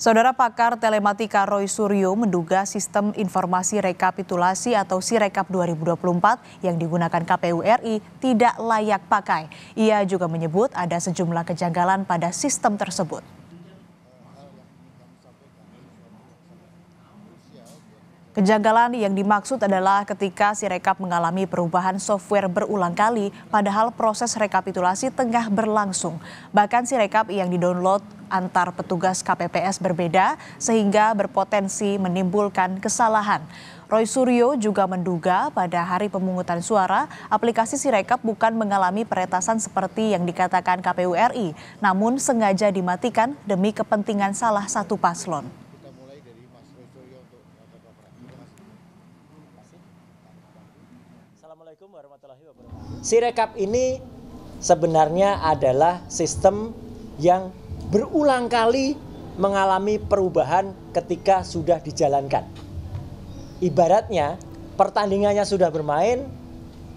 Saudara pakar telematika Roy Suryo menduga sistem informasi rekapitulasi atau Sirekap 2024 yang digunakan KPU RI tidak layak pakai. Ia juga menyebut ada sejumlah kejanggalan pada sistem tersebut. Kejanggalan yang dimaksud adalah ketika Sirekap mengalami perubahan software berulang kali, padahal proses rekapitulasi tengah berlangsung. Bahkan Sirekap yang didownload antar petugas KPPS berbeda, sehingga berpotensi menimbulkan kesalahan. Roy Suryo juga menduga pada hari pemungutan suara, aplikasi Sirekap bukan mengalami peretasan seperti yang dikatakan KPU RI, namun sengaja dimatikan demi kepentingan salah satu paslon. Assalamualaikum warahmatullahi wabarakatuh. Sirekap ini sebenarnya adalah sistem yang berulang kali mengalami perubahan ketika sudah dijalankan. Ibaratnya pertandingannya sudah bermain,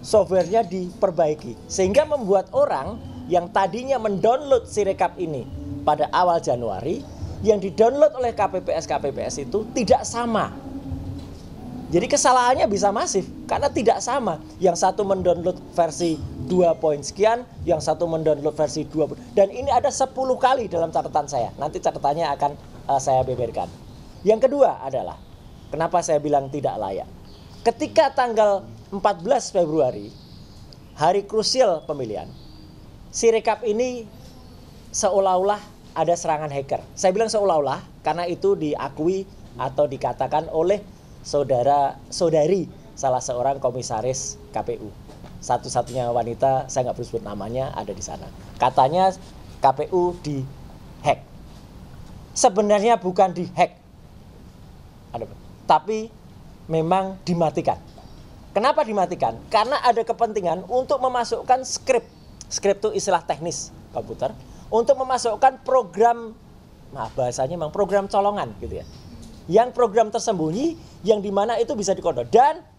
softwarenya diperbaiki sehingga membuat orang yang tadinya mendownload Sirekap ini pada awal Januari yang didownload oleh KPPS KPPS itu tidak sama jadi kesalahannya bisa masif karena tidak sama. Yang satu mendownload versi 2 poin sekian, yang satu mendownload versi 2 dan ini ada 10 kali dalam catatan saya. Nanti catatannya akan uh, saya beberkan. Yang kedua adalah kenapa saya bilang tidak layak. Ketika tanggal 14 Februari hari krusial pemilihan, si rekap ini seolah-olah ada serangan hacker. Saya bilang seolah-olah karena itu diakui atau dikatakan oleh saudara saudari salah seorang komisaris KPU. Satu-satunya wanita, saya nggak perlu sebut namanya, ada di sana. Katanya KPU di hack. Sebenarnya bukan di hack. Tapi memang dimatikan. Kenapa dimatikan? Karena ada kepentingan untuk memasukkan skrip. Skrip itu istilah teknis komputer untuk memasukkan program maaf bahasanya memang program colongan gitu ya yang program tersembunyi yang dimana itu bisa dikodok dan